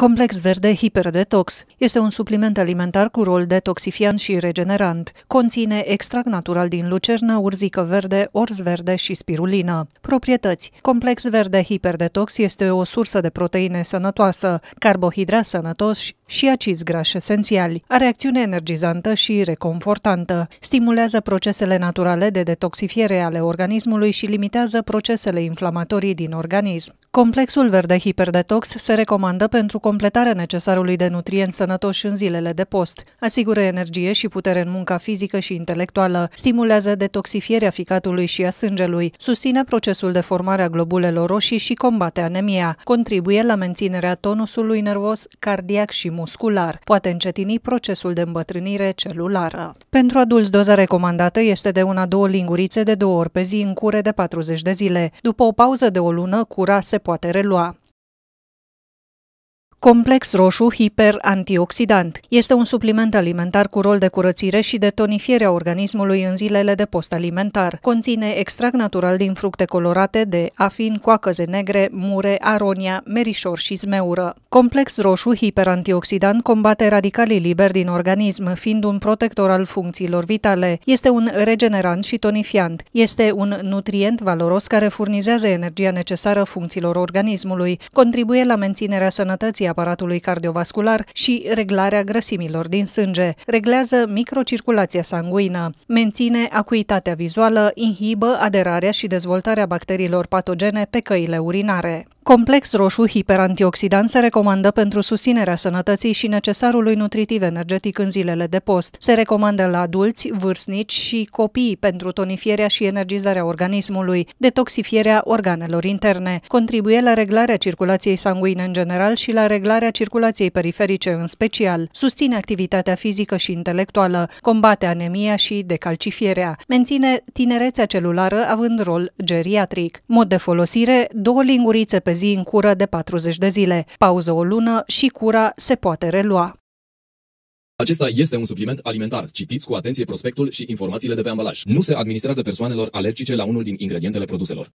Complex verde hiperdetox este un supliment alimentar cu rol detoxifiant și regenerant. Conține extract natural din lucernă, urzică verde, orz verde și spirulină. Proprietăți Complex verde hiperdetox este o sursă de proteine sănătoasă, carbohidrați sănătoși și acizi grași esențiali. Are acțiune energizantă și reconfortantă. Stimulează procesele naturale de detoxifiere ale organismului și limitează procesele inflamatorii din organism. Complexul verde hiperdetox se recomandă pentru completarea necesarului de nutrienți sănătoși în zilele de post. Asigură energie și putere în munca fizică și intelectuală, stimulează detoxifierea ficatului și a sângelui, susține procesul de formare a globulelor roșii și combate anemia, contribuie la menținerea tonusului nervos, cardiac și muscular, poate încetini procesul de îmbătrânire celulară. Pentru adulți, doza recomandată este de una două lingurițe de două ori pe zi în cure de 40 de zile. După o pauză de o lună, cura se poate relua. Complex roșu hiperantioxidant este un supliment alimentar cu rol de curățire și de tonifiere a organismului în zilele de post alimentar. Conține extract natural din fructe colorate de afin, coacăze negre, mure, aronia, merișor și zmeură. Complex roșu hiperantioxidant combate radicalii liberi din organism, fiind un protector al funcțiilor vitale. Este un regenerant și tonifiant. Este un nutrient valoros care furnizează energia necesară funcțiilor organismului. Contribuie la menținerea sănătății aparatului cardiovascular și reglarea grăsimilor din sânge. Reglează microcirculația sanguină, menține acuitatea vizuală, inhibă aderarea și dezvoltarea bacteriilor patogene pe căile urinare. Complex roșu hiperantioxidant se recomandă pentru susținerea sănătății și necesarului nutritiv energetic în zilele de post. Se recomandă la adulți, vârstnici și copii pentru tonifierea și energizarea organismului, detoxifierea organelor interne. Contribuie la reglarea circulației sanguine în general și la reglarea circulației periferice în special, susține activitatea fizică și intelectuală, combate anemia și decalcifierea, menține tinerețea celulară având rol geriatric. Mod de folosire, două lingurițe pe zi în cură de 40 de zile, pauză o lună și cura se poate relua. Acesta este un supliment alimentar. Citiți cu atenție prospectul și informațiile de pe ambalaj. Nu se administrează persoanelor alergice la unul din ingredientele produselor.